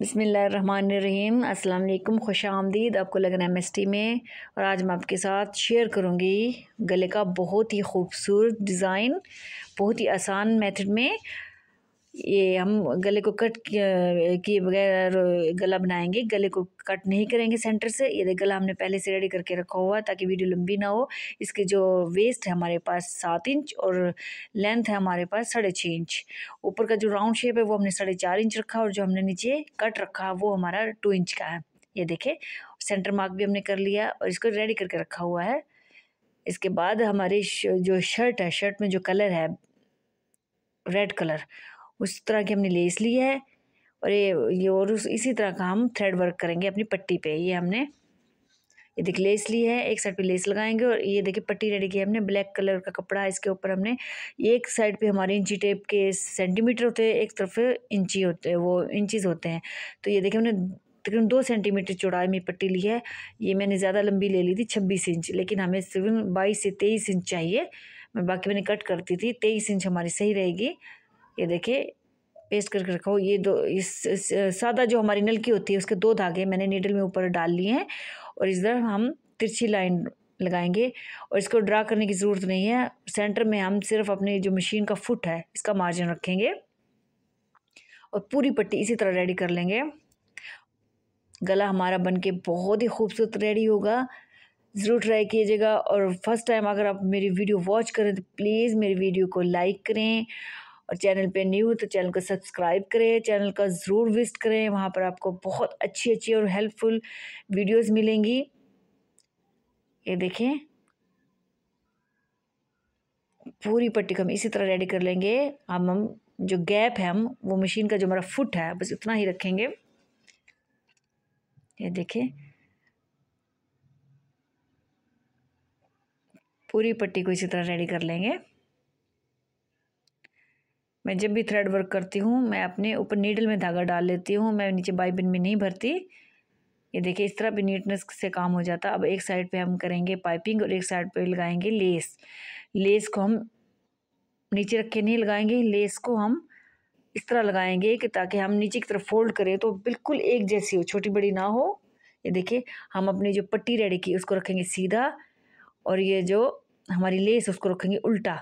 बसमीम अल्लाम खुश आमदीद आपको लगन एम एस टी में और आज मैं आपके साथ शेयर करूँगी गले का बहुत ही खूबसूरत डिज़ाइन बहुत ही आसान मेथड में ये हम गले को कट किए बगैर गला बनाएंगे गले को कट नहीं करेंगे सेंटर से ये गला हमने पहले से रेडी करके रखा हुआ है ताकि वीडियो लंबी ना हो इसके जो वेस्ट है हमारे पास सात इंच और लेंथ है हमारे पास साढ़े छः इंच ऊपर का जो राउंड शेप है वो हमने साढ़े चार इंच रखा और जो हमने नीचे कट रखा वो हमारा टू इंच का है ये देखे सेंटर मार्क भी हमने कर लिया और इसको रेडी करके रखा हुआ है इसके बाद हमारी जो शर्ट है शर्ट में जो कलर है रेड कलर उस तरह की हमने लेस ली है और ये ये और उस इसी तरह का हम थ्रेड वर्क करेंगे अपनी पट्टी पे ये हमने ये देखिए लेस ली है एक साइड पे लेस लगाएंगे और ये देखिए पट्टी रेडी की हमने ब्लैक कलर का कपड़ा इसके ऊपर हमने एक साइड पे हमारे इंची टेप के सेंटीमीटर होते हैं एक तरफ इंची होते हैं वो इंचीज़ होते हैं तो ये देखिए हमने तकरीबन दो सेंटीमीटर चौड़ाई में पट्टी ली है ये मैंने ज़्यादा लंबी ले ली थी छब्बीस इंच लेकिन हमें तकरीबन बाईस से तेईस इंच चाहिए मैं बाकी मैंने कट करती थी तेईस इंच हमारी सही रहेगी ये देखिए पेस्ट करके रखा हो ये दो इस, इस सादा जो हमारी नलकी होती है उसके दो धागे मैंने नीडल में ऊपर डाल लिए हैं और इस तरह हम तिरछी लाइन लगाएंगे और इसको ड्रा करने की ज़रूरत नहीं है सेंटर में हम सिर्फ अपने जो मशीन का फुट है इसका मार्जिन रखेंगे और पूरी पट्टी इसी तरह रेडी कर लेंगे गला हमारा बन के बहुत ही खूबसूरत रेडी होगा ज़रूर ट्राई कीजिएगा और फर्स्ट टाइम अगर आप मेरी वीडियो वॉच करें तो प्लीज़ मेरी वीडियो को लाइक करें और चैनल पे न्यू तो चैनल को सब्सक्राइब करें चैनल का ज़रूर विजिट करें वहाँ पर आपको बहुत अच्छी अच्छी और हेल्पफुल वीडियोस मिलेंगी ये देखें पूरी पट्टी को हम इसी तरह रेडी कर लेंगे हम हम जो गैप है हम वो मशीन का जो हमारा फुट है बस इतना ही रखेंगे ये देखें पूरी पट्टी को इसी तरह रेडी कर लेंगे मैं जब भी थ्रेड वर्क करती हूँ मैं अपने ऊपर नीडल में धागा डाल लेती हूँ मैं नीचे बाइबिन में नहीं भरती ये देखिए इस तरह भी नीटनेस से काम हो जाता अब एक साइड पे हम करेंगे पाइपिंग और एक साइड पे लगाएंगे लेस लेस को हम नीचे रख के नहीं लगाएंगे लेस को हम इस तरह लगाएंगे कि ताकि हम नीचे की तरफ फोल्ड करें तो बिल्कुल एक जैसी हो छोटी बड़ी ना हो ये देखिए हम अपनी जो पट्टी रेडी की उसको रखेंगे सीधा और ये जो हमारी लेस उसको रखेंगे उल्टा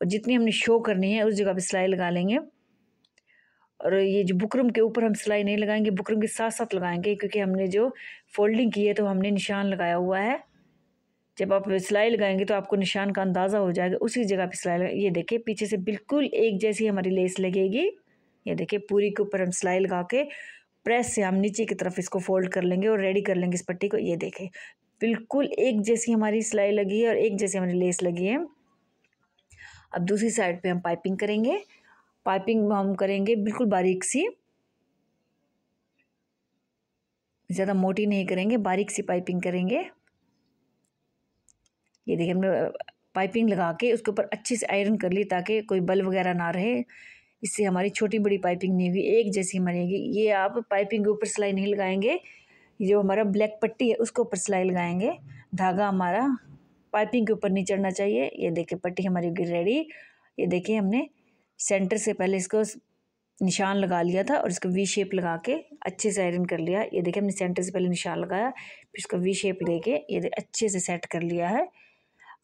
और जितनी हमने शो करनी है उस जगह पे सिलाई लगा लेंगे और ये जो बुकरम के ऊपर हम सिलाई नहीं लगाएंगे बुकरम के साथ साथ लगाएंगे क्योंकि हमने जो फोल्डिंग की है तो हमने निशान लगाया हुआ है जब आप सिलाई लगाएंगे तो आपको निशान का अंदाज़ा हो जाएगा उसी जगह पे सिलाई लगा ये देखिए पीछे से बिल्कुल एक जैसी हमारी लेस लगेगी ये देखिए पूरी के ऊपर हम सिलाई लगा के प्रेस से हम नीचे की तरफ इसको फोल्ड कर लेंगे और रेडी कर लेंगे इस पट्टी को ये देखें बिल्कुल एक जैसी हमारी सिलाई लगी है और एक जैसी हमारी लेस लगी है अब दूसरी साइड पे हम पाइपिंग करेंगे पाइपिंग हम करेंगे बिल्कुल बारीक सी ज़्यादा मोटी नहीं करेंगे बारीक सी पाइपिंग करेंगे ये देखिए हमने पाइपिंग लगा के उसके ऊपर अच्छे से आयरन कर ली ताकि कोई बल वगैरह ना रहे इससे हमारी छोटी बड़ी पाइपिंग नहीं होगी एक जैसी बनेगी ये आप पाइपिंग के ऊपर सिलाई नहीं लगाएंगे जो हमारा ब्लैक पट्टी है उसके ऊपर सिलाई लगाएंगे धागा हमारा पाइपिंग के ऊपर नहीं चढ़ना चाहिए ये देखिए पट्टी हमारी गिर रेडी ये देखिए हमने सेंटर से पहले इसको निशान लगा लिया था और इसका वी शेप लगा के अच्छे से आयरन कर लिया ये देखिए हमने सेंटर से पहले निशान लगाया फिर इसको वी शेप लेके ये अच्छे से सेट कर लिया है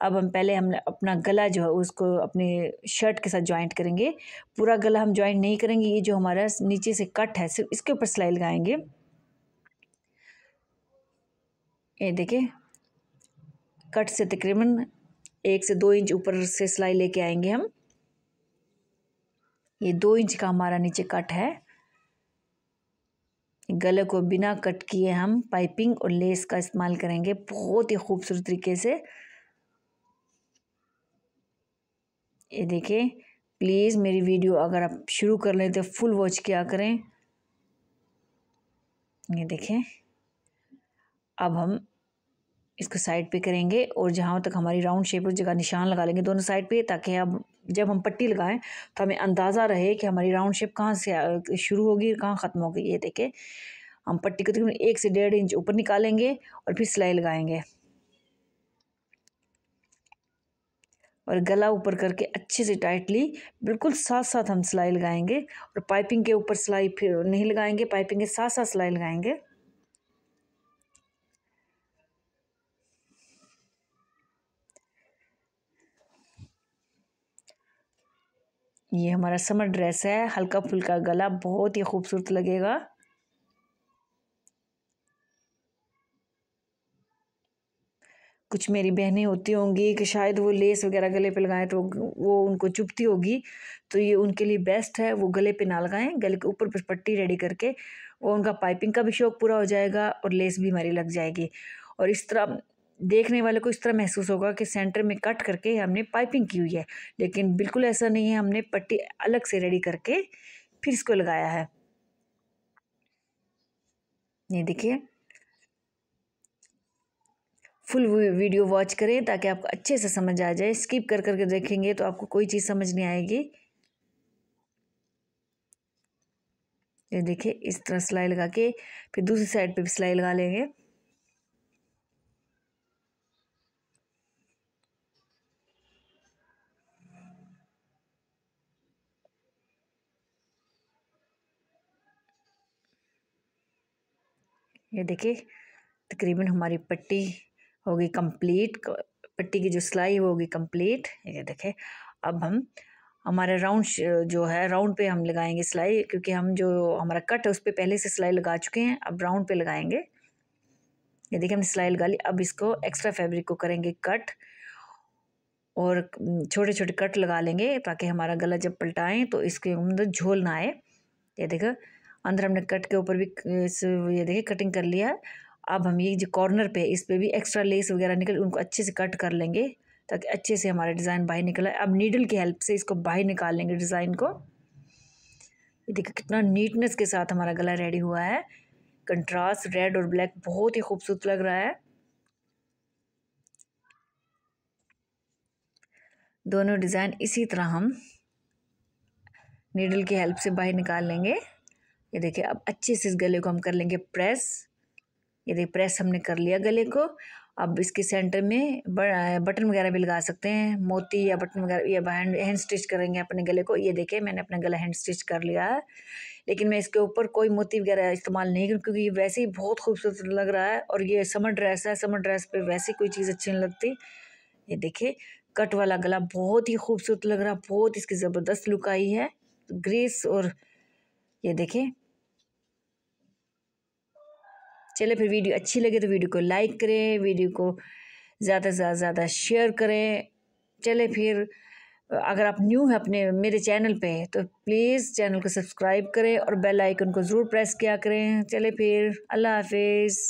अब हम पहले हमने अपना गला जो है उसको अपने शर्ट के साथ जॉइंट करेंगे पूरा गला हम जॉइंट नहीं करेंगे ये जो हमारा नीचे से कट है सिर्फ इसके ऊपर सिलाई लगाएंगे ये देखिए कट से तकरीबन एक से दो इंच ऊपर से सिलाई लेके आएंगे हम ये दो इंच का हमारा नीचे कट है गले को बिना कट किए हम पाइपिंग और लेस का इस्तेमाल करेंगे बहुत ही खूबसूरत तरीके से ये देखें प्लीज़ मेरी वीडियो अगर आप शुरू कर लें तो फुल वॉच किया करें ये देखें अब हम इसको साइड पे करेंगे और जहाँ तक हमारी राउंड शेप उस जगह निशान लगा लेंगे दोनों साइड पे ताकि अब जब हम पट्टी लगाएं तो हमें अंदाज़ा रहे कि हमारी राउंड शेप कहाँ से शुरू होगी और कहाँ ख़त्म होगी ये देखें हम पट्टी को तकरीबन एक से डेढ़ इंच ऊपर निकालेंगे और फिर सिलाई लगाएंगे और गला ऊपर करके अच्छे से टाइटली बिल्कुल साथ साथ हम सिलाई लगाएंगे और पाइपिंग के ऊपर सिलाई फिर नहीं लगाएंगे पाइपिंग के साथ साथ सिलाई लगाएंगे ये हमारा समर ड्रेस है हल्का फुल्का गला बहुत ही खूबसूरत लगेगा कुछ मेरी बहनें होती होंगी कि शायद वो लेस वगैरह गले पे लगाएं तो वो उनको चुपती होगी तो ये उनके लिए बेस्ट है वो गले पे ना लगाएं गले के ऊपर पर पट्टी रेडी करके वो उनका पाइपिंग का भी शौक पूरा हो जाएगा और लेस भी हमारी लग जाएगी और इस तरह देखने वाले को इस तरह महसूस होगा कि सेंटर में कट करके हमने पाइपिंग की हुई है लेकिन बिल्कुल ऐसा नहीं है हमने पट्टी अलग से रेडी करके फिर इसको लगाया है ये देखिए फुल वीडियो वॉच करें ताकि आपको अच्छे से समझ आ जाए स्किप कर करके देखेंगे तो आपको कोई चीज़ समझ नहीं आएगी ये देखिए इस तरह सिलाई लगा के फिर दूसरी साइड पे भी सिलाई लगा लेंगे ये देखिए तकरीबन हमारी पट्टी होगी कंप्लीट पट्टी की जो सिलाई होगी कंप्लीट ये देखें अब हम हमारे राउंड जो है राउंड पे हम लगाएंगे सिलाई क्योंकि हम जो हमारा कट है उस पर पहले से सिलाई लगा चुके हैं अब राउंड पे लगाएंगे ये देखिए हमने सिलाई लगा ली अब इसको एक्स्ट्रा फैब्रिक को करेंगे कट और छोटे छोटे कट लगा लेंगे ताकि हमारा गला जब पलटाएं तो इसके अंदर झोल ना आए ये देखो अंदर हमने कट के ऊपर भी इस ये देखिए कटिंग कर लिया अब हम ये जो कॉर्नर पे इस पर भी एक्स्ट्रा लेस वगैरह निकल उनको अच्छे से कट कर लेंगे ताकि अच्छे से हमारा डिज़ाइन बाहर निकला अब नीडल की हेल्प से इसको बाहर निकाल लेंगे डिज़ाइन को ये देखिए कितना नीटनेस के साथ हमारा गला रेडी हुआ है कंट्रास्ट रेड और ब्लैक बहुत ही खूबसूरत लग रहा है दोनों डिज़ाइन इसी तरह हम नीडल की हेल्प से बाहर निकाल लेंगे ये देखिए अब अच्छे से इस गले को हम कर लेंगे प्रेस ये देखिए प्रेस हमने कर लिया गले को अब इसके सेंटर में बटन वगैरह भी लगा सकते हैं मोती या बटन वगैरह या हैंड हैंड स्टिच करेंगे अपने गले को ये देखें मैंने अपना गला हैंड स्टिच कर लिया है लेकिन मैं इसके ऊपर कोई मोती वगैरह इस्तेमाल नहीं करूँ क्योंकि ये वैसे ही बहुत खूबसूरत लग रहा है और ये समर ड्रेस है समर ड्रेस पर वैसे कोई चीज़ अच्छी नहीं लगती ये देखिए कट वाला गला बहुत ही खूबसूरत लग रहा बहुत इसकी ज़बरदस्त लुक आई है ग्रेस और ये देखें चले फिर वीडियो अच्छी लगे तो वीडियो को लाइक करें वीडियो को ज़्यादा से ज़्यादा शेयर करें चले फिर अगर आप न्यू हैं अपने मेरे चैनल पे तो प्लीज़ चैनल को सब्सक्राइब करें और बेल आइकन को ज़रूर प्रेस किया करें चले फिर अल्लाह हाफिज़